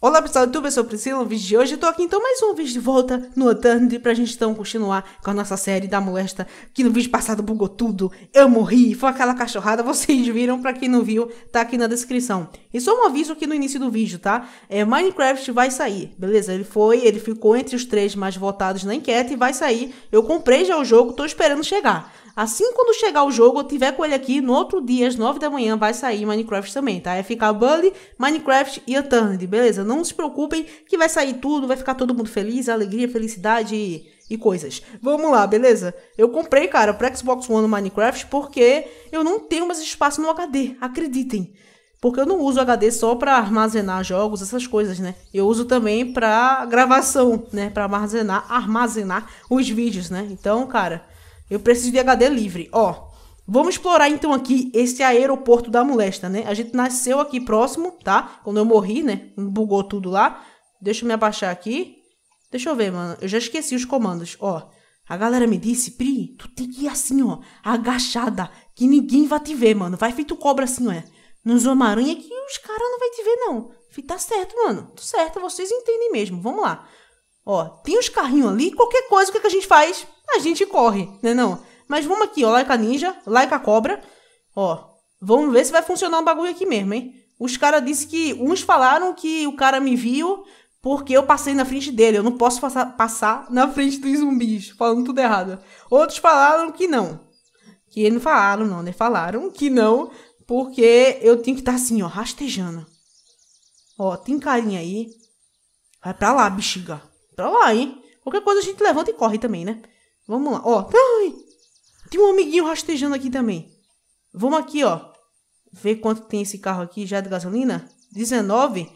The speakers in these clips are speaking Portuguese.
Olá pessoal do YouTube, eu sou Priscila, o vídeo de hoje eu tô aqui então mais um vídeo de volta no Eternity pra gente então continuar com a nossa série da molesta que no vídeo passado bugou tudo, eu morri, foi aquela cachorrada, vocês viram, pra quem não viu, tá aqui na descrição. E só um aviso aqui no início do vídeo, tá? É, Minecraft vai sair, beleza? Ele foi, ele ficou entre os três mais votados na enquete e vai sair, eu comprei já o jogo, tô esperando chegar. Assim, quando chegar o jogo, eu tiver com ele aqui, no outro dia, às 9 da manhã, vai sair Minecraft também, tá? Vai é ficar Bully, Minecraft e Eternity, beleza? Não se preocupem que vai sair tudo, vai ficar todo mundo feliz, alegria, felicidade e e coisas. Vamos lá, beleza? Eu comprei, cara, para Xbox One no Minecraft porque eu não tenho mais espaço no HD, acreditem. Porque eu não uso HD só para armazenar jogos, essas coisas, né? Eu uso também para gravação, né, para armazenar, armazenar os vídeos, né? Então, cara, eu preciso de HD livre. Ó, vamos explorar então aqui esse aeroporto da molesta, né? A gente nasceu aqui próximo, tá? Quando eu morri, né? Bugou tudo lá. Deixa eu me abaixar aqui. Deixa eu ver, mano. Eu já esqueci os comandos. Ó, a galera me disse, Pri, tu tem que ir assim, ó, agachada, que ninguém vai te ver, mano. Vai feito cobra assim, ó. É. Nos Homem-Aranha que os caras não vai te ver, não. Tá certo, mano. Tá certo, vocês entendem mesmo. Vamos lá. Ó, tem uns carrinhos ali, qualquer coisa, o que, é que a gente faz? A gente corre, né não? Mas vamos aqui, ó, Laika Ninja, Laika Cobra. Ó, vamos ver se vai funcionar o um bagulho aqui mesmo, hein? Os caras disse que... Uns falaram que o cara me viu porque eu passei na frente dele. Eu não posso passar, passar na frente dos zumbis, falando tudo errado. Outros falaram que não. Que não falaram, não, né? Falaram que não, porque eu tenho que estar tá assim, ó, rastejando. Ó, tem carinha aí. Vai pra lá, bexiga. Pra lá, hein? Qualquer coisa a gente levanta e corre também, né? Vamos lá. Ó. Ai, tá, tem um amiguinho rastejando aqui também. Vamos aqui, ó. Ver quanto tem esse carro aqui já é de gasolina. 19.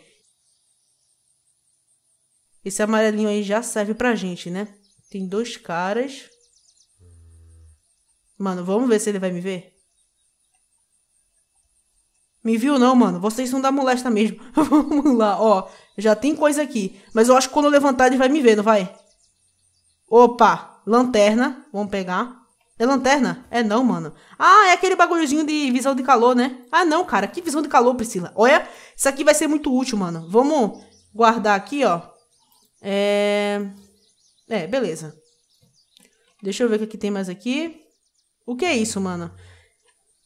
Esse amarelinho aí já serve pra gente, né? Tem dois caras. Mano, vamos ver se ele vai me ver. Me viu não, mano. Vocês são da molesta mesmo. vamos lá, ó. Já tem coisa aqui. Mas eu acho que quando eu levantar ele vai me ver, não vai? Opa, lanterna. Vamos pegar. É lanterna? É não, mano. Ah, é aquele bagulhozinho de visão de calor, né? Ah, não, cara. Que visão de calor, Priscila? Olha, isso aqui vai ser muito útil, mano. Vamos guardar aqui, ó. É... É, beleza. Deixa eu ver o que, é que tem mais aqui. O que é isso, mano?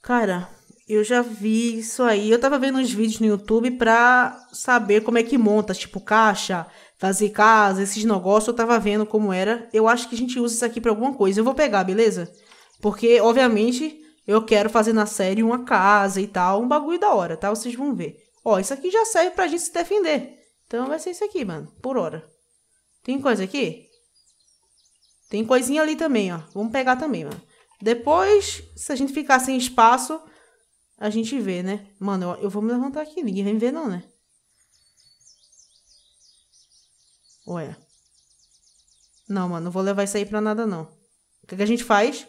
Cara, eu já vi isso aí. Eu tava vendo uns vídeos no YouTube pra saber como é que monta, tipo caixa, fazer casa, esses negócios. Eu tava vendo como era. Eu acho que a gente usa isso aqui pra alguma coisa. Eu vou pegar, beleza? Porque, obviamente, eu quero fazer na série uma casa e tal. Um bagulho da hora, tá? Vocês vão ver. Ó, isso aqui já serve pra gente se defender. Então vai ser isso aqui, mano. Por hora. Tem coisa aqui? Tem coisinha ali também, ó. Vamos pegar também, mano. Depois, se a gente ficar sem espaço a gente vê, né? Mano, eu, eu vou me levantar aqui, ninguém vai me ver não, né? Olha. Não, mano, não vou levar isso aí pra nada, não. O que, é que a gente faz?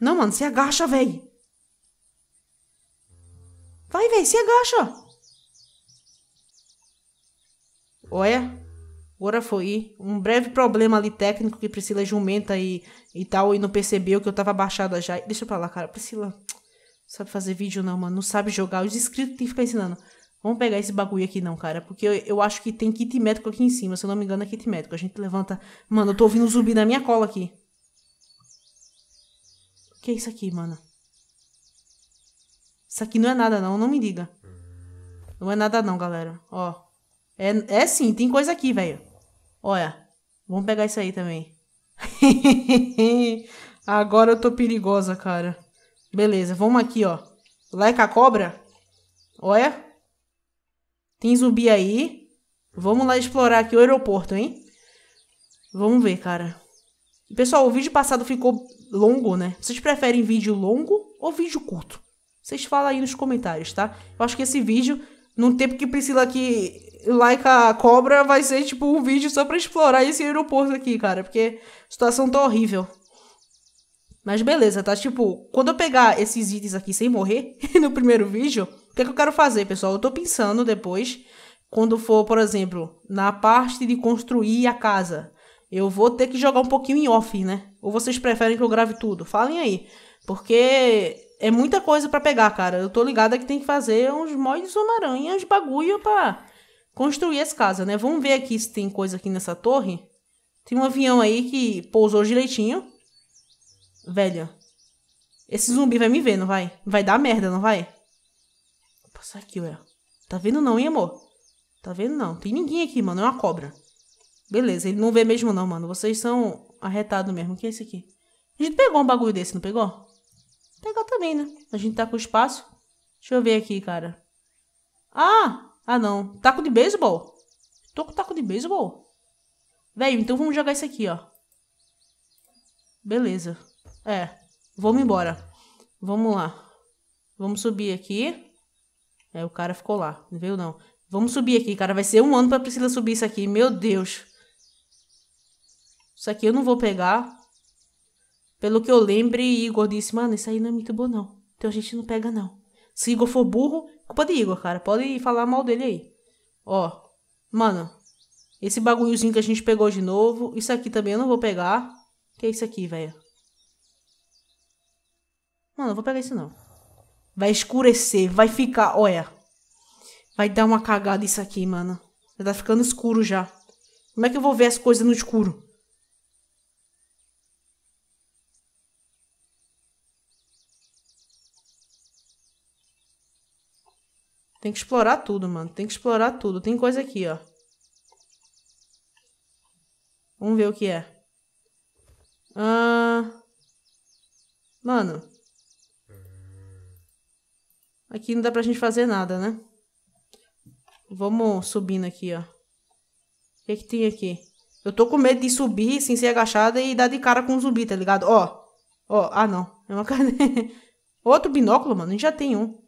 Não, mano, se agacha, véi. Vai, véi, se agacha. Olha. Agora foi um breve problema ali técnico que Priscila é jumenta e, e tal e não percebeu que eu tava baixada já. Deixa pra lá, cara. Priscila, não sabe fazer vídeo não, mano. Não sabe jogar. Os inscritos têm que ficar ensinando. Vamos pegar esse bagulho aqui não, cara. Porque eu, eu acho que tem kit médico aqui em cima. Se eu não me engano é kit médico. A gente levanta... Mano, eu tô ouvindo um zumbi na minha cola aqui. O que é isso aqui, mano? Isso aqui não é nada não, não me diga. Não é nada não, galera. Ó. É, é sim, tem coisa aqui, velho. Olha, vamos pegar isso aí também. Agora eu tô perigosa, cara. Beleza, vamos aqui, ó. Leca a cobra? Olha. Tem zumbi aí. Vamos lá explorar aqui o aeroporto, hein? Vamos ver, cara. Pessoal, o vídeo passado ficou longo, né? Vocês preferem vídeo longo ou vídeo curto? Vocês falam aí nos comentários, tá? Eu acho que esse vídeo, num tempo que Priscila aqui Like a Cobra vai ser tipo um vídeo só pra explorar esse aeroporto aqui, cara. Porque a situação tá horrível. Mas beleza, tá? Tipo, quando eu pegar esses itens aqui sem morrer no primeiro vídeo, o que, é que eu quero fazer, pessoal? Eu tô pensando depois, quando for, por exemplo, na parte de construir a casa. Eu vou ter que jogar um pouquinho em off, né? Ou vocês preferem que eu grave tudo? Falem aí. Porque é muita coisa para pegar, cara. Eu tô ligado que tem que fazer uns mods Homem-Aranha, uns bagulho pra construir as casas, né? Vamos ver aqui se tem coisa aqui nessa torre. Tem um avião aí que pousou direitinho. Velho. Esse zumbi vai me ver, não vai? Vai dar merda, não vai? Vou passar aqui, ué. Tá vendo não, hein, amor? Tá vendo não? Tem ninguém aqui, mano. É uma cobra. Beleza, ele não vê mesmo não, mano. Vocês são arretados mesmo. O que é esse aqui? A gente pegou um bagulho desse, não pegou? Pegou também, né? A gente tá com espaço. Deixa eu ver aqui, cara. Ah! Ah, não. Taco de beisebol? Tô com taco de beisebol. Velho, então vamos jogar isso aqui, ó. Beleza. É. Vamos embora. Vamos lá. Vamos subir aqui. É, o cara ficou lá. Não veio, não. Vamos subir aqui, cara. Vai ser um ano pra Priscila subir isso aqui. Meu Deus. Isso aqui eu não vou pegar. Pelo que eu lembre, Igor disse, mano, ah, isso aí não é muito bom, não. Então a gente não pega, não. Se Igor for burro, Culpa de Igor, cara. Pode falar mal dele aí. Ó, mano, esse bagulhozinho que a gente pegou de novo. Isso aqui também eu não vou pegar. Que é isso aqui, velho? Mano, eu vou pegar isso não. Vai escurecer, vai ficar, olha. Vai dar uma cagada isso aqui, mano. Já tá ficando escuro já. Como é que eu vou ver as coisas no escuro? Tem que explorar tudo, mano. Tem que explorar tudo. Tem coisa aqui, ó. Vamos ver o que é. Ah... Mano. Aqui não dá pra gente fazer nada, né? Vamos subindo aqui, ó. O que é que tem aqui? Eu tô com medo de subir sem ser agachada e dar de cara com um zumbi, tá ligado? Ó. Ó. Ah, não. É uma cadeia. Outro binóculo, mano. A gente já tem um.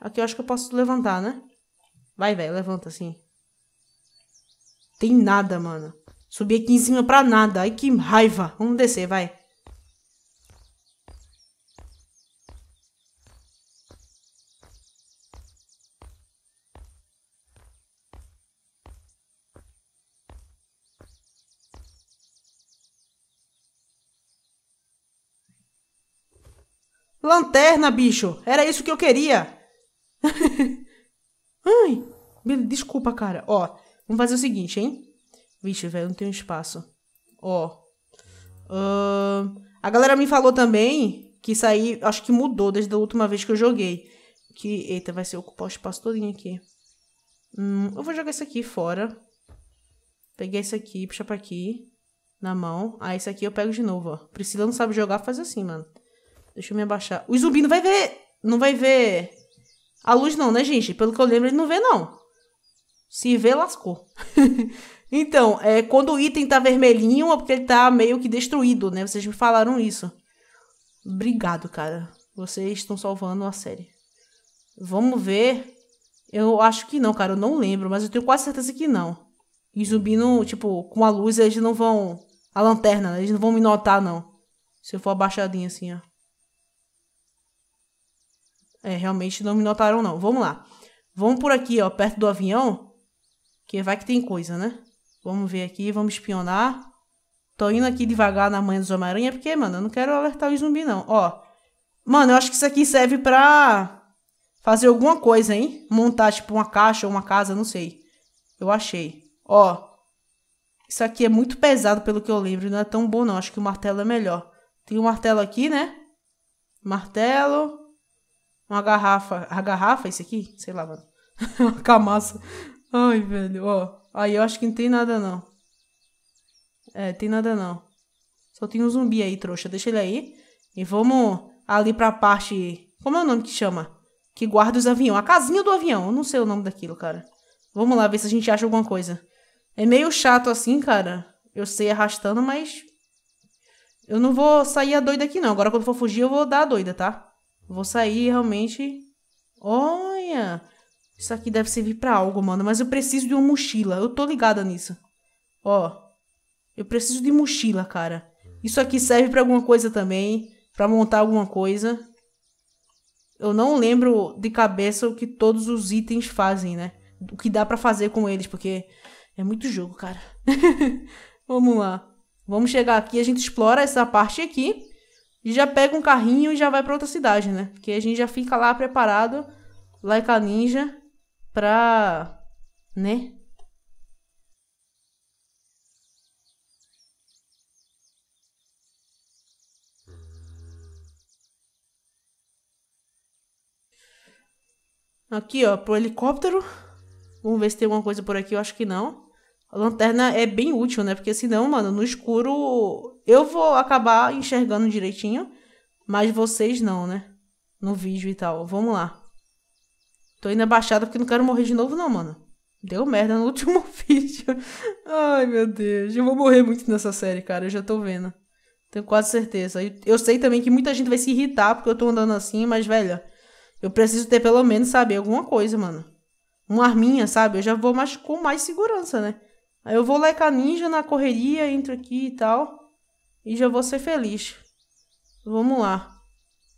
Aqui eu acho que eu posso levantar, né? Vai, velho, levanta assim. Tem nada, mano. Subi aqui em cima pra nada. Ai, que raiva. Vamos descer, vai. Lanterna, bicho. Era isso que eu queria desculpa, cara. Ó, vamos fazer o seguinte, hein? Vixe, velho, não tenho espaço. Ó. Uh, a galera me falou também que isso aí, acho que mudou desde a última vez que eu joguei. Que, eita, vai ser ocupar o espaço todinho aqui. Hum, eu vou jogar isso aqui fora. Peguei isso aqui, puxa pra aqui. Na mão. Ah, isso aqui eu pego de novo, ó. Priscila não sabe jogar, faz assim, mano. Deixa eu me abaixar. O zumbi não vai ver... Não vai ver... A luz não, né, gente? Pelo que eu lembro, ele não vê, não. Se vê, lascou. então, é, quando o item tá vermelhinho é porque ele tá meio que destruído, né? Vocês me falaram isso. Obrigado, cara. Vocês estão salvando a série. Vamos ver. Eu acho que não, cara. Eu não lembro, mas eu tenho quase certeza que não. E zumbi não, tipo, com a luz eles não vão... A lanterna, né? eles não vão me notar, não. Se eu for abaixadinho assim, ó. É, realmente não me notaram, não. Vamos lá. Vamos por aqui, ó, perto do avião. Que vai que tem coisa, né? Vamos ver aqui, vamos espionar. Tô indo aqui devagar na manhã dos Homem-Aranha, porque, mano, eu não quero alertar os zumbi, não. Ó. Mano, eu acho que isso aqui serve pra fazer alguma coisa, hein? Montar, tipo, uma caixa ou uma casa, não sei. Eu achei. Ó. Isso aqui é muito pesado, pelo que eu lembro. Não é tão bom, não. Acho que o martelo é melhor. Tem um martelo aqui, né? Martelo. Uma garrafa. A garrafa, esse aqui? Sei lá, mano. uma camaça. Ai, velho, ó. Aí eu acho que não tem nada, não. É, tem nada, não. Só tem um zumbi aí, trouxa. Deixa ele aí. E vamos ali pra parte... Como é o nome que chama? Que guarda os aviões. A casinha do avião. Eu não sei o nome daquilo, cara. Vamos lá ver se a gente acha alguma coisa. É meio chato assim, cara. Eu sei arrastando, mas... Eu não vou sair a doida aqui, não. Agora, quando for fugir, eu vou dar a doida, tá? Vou sair realmente... Olha! Isso aqui deve servir para algo, mano. Mas eu preciso de uma mochila. Eu tô ligada nisso. Ó. Eu preciso de mochila, cara. Isso aqui serve para alguma coisa também. para montar alguma coisa. Eu não lembro de cabeça o que todos os itens fazem, né? O que dá para fazer com eles, porque é muito jogo, cara. Vamos lá. Vamos chegar aqui, a gente explora essa parte aqui. E já pega um carrinho e já vai para outra cidade, né? Porque a gente já fica lá preparado. Like a Ninja pra, né? Aqui, ó, pro helicóptero. Vamos ver se tem alguma coisa por aqui. Eu acho que não. A lanterna é bem útil, né? Porque senão, mano, no escuro eu vou acabar enxergando direitinho. Mas vocês não, né? No vídeo e tal. Vamos lá. Tô indo na porque não quero morrer de novo, não, mano. Deu merda no último vídeo. Ai, meu Deus. Eu vou morrer muito nessa série, cara. Eu já tô vendo. Tenho quase certeza. Eu sei também que muita gente vai se irritar porque eu tô andando assim, mas, velha, eu preciso ter pelo menos, sabe, alguma coisa, mano. Uma arminha, sabe? Eu já vou mais com mais segurança, né? Aí eu vou lá com a ninja na correria, entro aqui e tal. E já vou ser feliz. Vamos lá.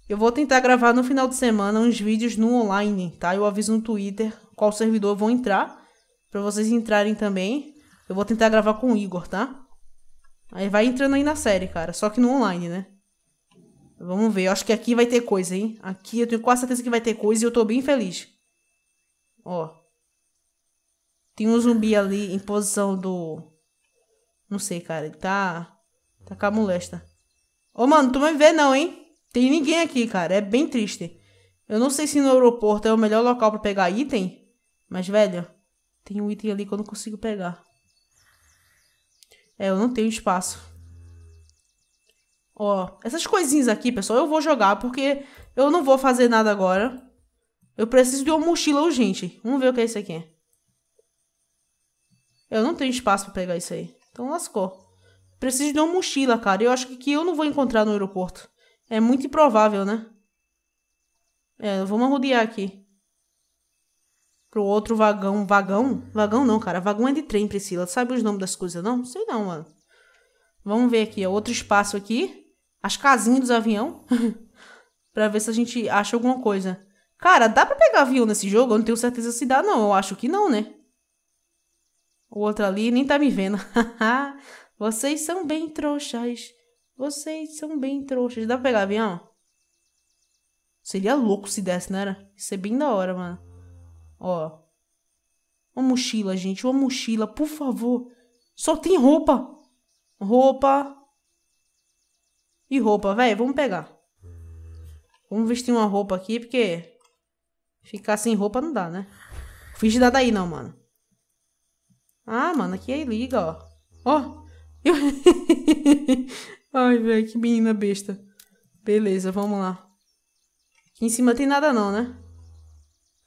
Eu vou tentar gravar no final de semana uns vídeos no online, tá? Eu aviso no Twitter qual servidor eu vou entrar, para vocês entrarem também. Eu vou tentar gravar com o Igor, tá? Aí vai entrando aí na série, cara, só que no online, né? Vamos ver, eu acho que aqui vai ter coisa, hein? Aqui eu tenho quase certeza que vai ter coisa e eu tô bem feliz. Ó. Tem um zumbi ali em posição do... Não sei, cara, ele tá... Tá com a molesta. Ô, mano, tu não me vê não, hein? Tem ninguém aqui, cara. É bem triste. Eu não sei se no aeroporto é o melhor local para pegar item. Mas, velho, tem um item ali que eu não consigo pegar. É, eu não tenho espaço. Ó, essas coisinhas aqui, pessoal, eu vou jogar porque eu não vou fazer nada agora. Eu preciso de uma mochila urgente. Vamos ver o que é isso aqui. Eu não tenho espaço pra pegar isso aí. Então lascou. Preciso de uma mochila, cara. Eu acho que eu não vou encontrar no aeroporto. É muito improvável, né? É, vamos rodear aqui. Pro outro vagão. Vagão? Vagão não, cara. Vagão é de trem, Priscila. Sabe os nomes das coisas, não? sei não, mano. Vamos ver aqui, ó. Outro espaço aqui. As casinhas dos avião. pra ver se a gente acha alguma coisa. Cara, dá pra pegar avião nesse jogo? Eu não tenho certeza se dá, não. Eu acho que não, né? O outro ali nem tá me vendo. Vocês são bem trouxas. Vocês são bem trouxas. Dá pra pegar avião? Seria louco se desse, não né, era? Isso é bem da hora, mano. Ó. Uma mochila, gente. Uma mochila, por favor. Só tem roupa. Roupa. E roupa, velho. Vamos pegar. Vamos vestir uma roupa aqui, porque... Ficar sem roupa não dá, né? de dar daí, não, mano. Ah, mano, aqui é liga, ó. Ó. Eu... Ai, velho, que menina besta. Beleza, vamos lá. Aqui em cima tem nada não, né?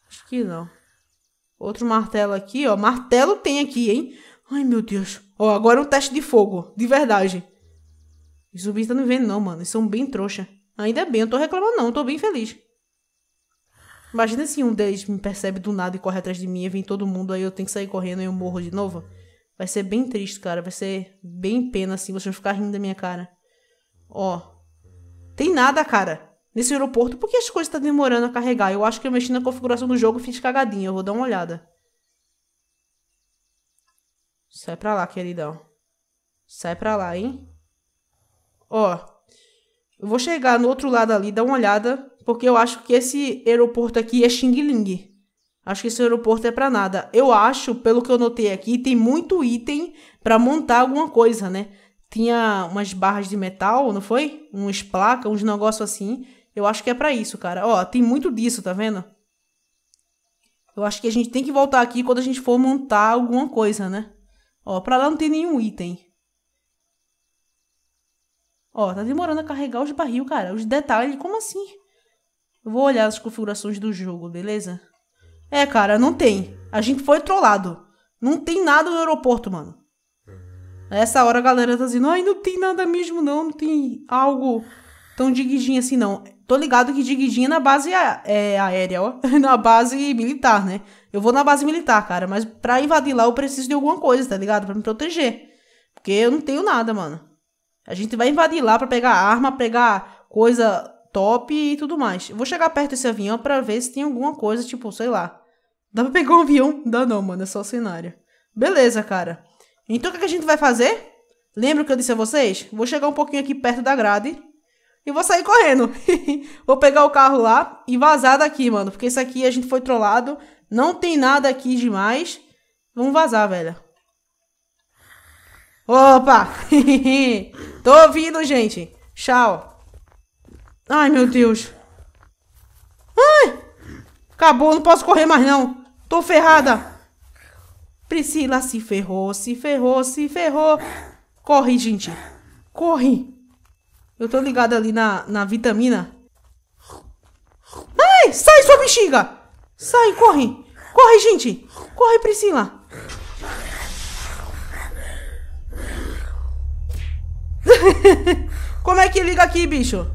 Acho que não. Outro martelo aqui, ó. Martelo tem aqui, hein? Ai, meu Deus. Ó, agora é um teste de fogo. De verdade. Os zumbis tá estão não vendo não, mano. Eles são bem trouxa. Ainda bem, eu tô reclamando não. Eu tô bem feliz. Imagina se um deles me percebe do nada e corre atrás de mim e vem todo mundo. Aí eu tenho que sair correndo e eu morro de novo. Vai ser bem triste, cara. Vai ser bem pena, assim. Vocês vão ficar rindo da minha cara. Ó. Tem nada, cara. Nesse aeroporto. Por que as coisas tá demorando a carregar? Eu acho que eu mexi na configuração do jogo e fiz cagadinha. Eu vou dar uma olhada. Sai pra lá, queridão. Sai pra lá, hein? Ó. Eu vou chegar no outro lado ali, dar uma olhada. Porque eu acho que esse aeroporto aqui é Xing Ling. Acho que esse aeroporto é para nada. Eu acho, pelo que eu notei aqui, tem muito item para montar alguma coisa, né? Tinha umas barras de metal, não foi? Uns placa, uns negócio assim. Eu acho que é para isso, cara. Ó, tem muito disso, tá vendo? Eu acho que a gente tem que voltar aqui quando a gente for montar alguma coisa, né? Ó, pra lá não tem nenhum item. Ó, tá demorando a carregar os barril, cara. Os detalhes, como assim? Eu vou olhar as configurações do jogo, beleza? É, cara, não tem. A gente foi trollado. Não tem nada no aeroporto, mano. Essa hora a galera tá dizendo, ai, não tem nada mesmo, não. Não tem algo tão diguidinho assim, não. Tô ligado que diguidinho é na base é, aérea, ó. na base militar, né? Eu vou na base militar, cara, mas pra invadir lá eu preciso de alguma coisa, tá ligado? Pra me proteger. Porque eu não tenho nada, mano. A gente vai invadir lá pra pegar arma, pegar coisa top e tudo mais. Eu vou chegar perto desse avião pra ver se tem alguma coisa, tipo, sei lá. Dá pra pegar um avião? Dá não, mano, é só o cenário. Beleza, cara. Então o que, a gente vai fazer? Lembra o que eu disse a vocês? Vou chegar um pouquinho aqui perto da grade e vou sair correndo. vou pegar o carro lá e vazar daqui, mano. Porque isso aqui a gente foi trollado. Não tem nada aqui demais. Vamos vazar, velho. Opa! Tô ouvindo, gente. Tchau. Ai, meu Deus. Ai! Acabou, não posso correr mais não. Tô ferrada. Priscila se ferrou, se ferrou, se ferrou. Corre, gente. Corre. Eu tô ligada ali na, na vitamina. Ai, sai sua bexiga. Sai, corre. Corre, gente. Corre, Priscila. como é que liga aqui, bicho?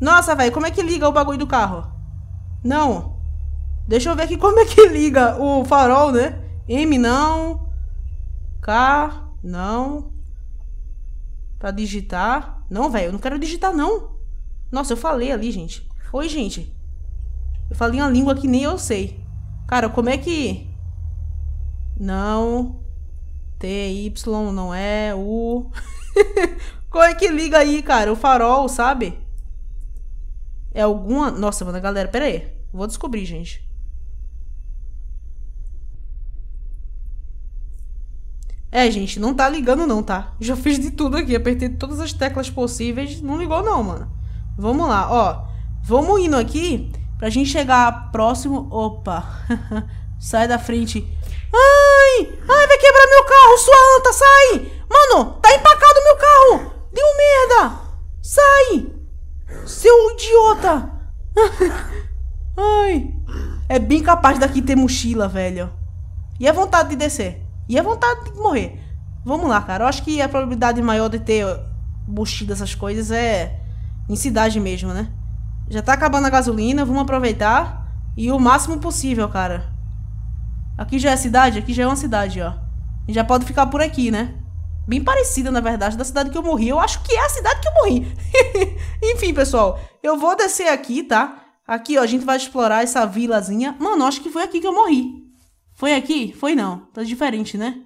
Nossa, velho, como é que liga o bagulho do carro? Não. Deixa eu ver aqui como é que liga o farol, né? M não. K não. Pra digitar. Não, velho, eu não quero digitar, não. Nossa, eu falei ali, gente. Oi, gente. Eu falei uma língua que nem eu sei. Cara, como é que... Não... T, Y, não é... U... como é que liga aí, cara? O farol, sabe? É alguma... Nossa, mano, galera, pera aí. Vou descobrir, gente. É, gente, não tá ligando não, tá? Já fiz de tudo aqui, apertei todas as teclas possíveis, não ligou não, mano. Vamos lá, ó. Vamos indo aqui pra gente chegar próximo... Opa! sai da frente. Ai! Ai, vai quebrar meu carro, sua anta, sai! Mano, tá empacado meu carro! Deu merda! Sai! Seu idiota! Ai! É bem capaz daqui ter mochila, velho. E a vontade de descer? E a é vontade de morrer. Vamos lá, cara. Eu acho que a probabilidade maior de ter buchido essas coisas é em cidade mesmo, né? Já tá acabando a gasolina, vamos aproveitar. E o máximo possível, cara. Aqui já é cidade? Aqui já é uma cidade, ó. E já pode ficar por aqui, né? Bem parecida, na verdade, da cidade que eu morri. Eu acho que é a cidade que eu morri. Enfim, pessoal. Eu vou descer aqui, tá? Aqui, ó, a gente vai explorar essa vilazinha. Mano, acho que foi aqui que eu morri. Foi aqui? Foi não. Tá diferente, né?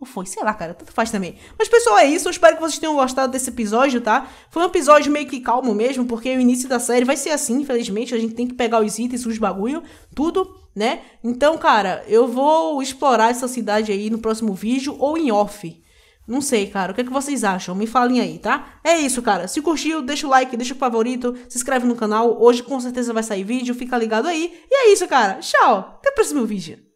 Ou foi, sei lá, cara, tanto faz também. Mas, pessoal, é isso. Eu espero que vocês tenham gostado desse episódio, tá? Foi um episódio meio que calmo mesmo, porque o início da série vai ser assim, infelizmente. A gente tem que pegar os itens, os bagulho, tudo, né? Então, cara, eu vou explorar essa cidade aí no próximo vídeo ou em off. Não sei, cara. O que, é que vocês acham? Me falem aí, tá? É isso, cara. Se curtiu, deixa o like, deixa o favorito, se inscreve no canal. Hoje com certeza vai sair vídeo, fica ligado aí. E é isso, cara. Tchau. Até o próximo vídeo.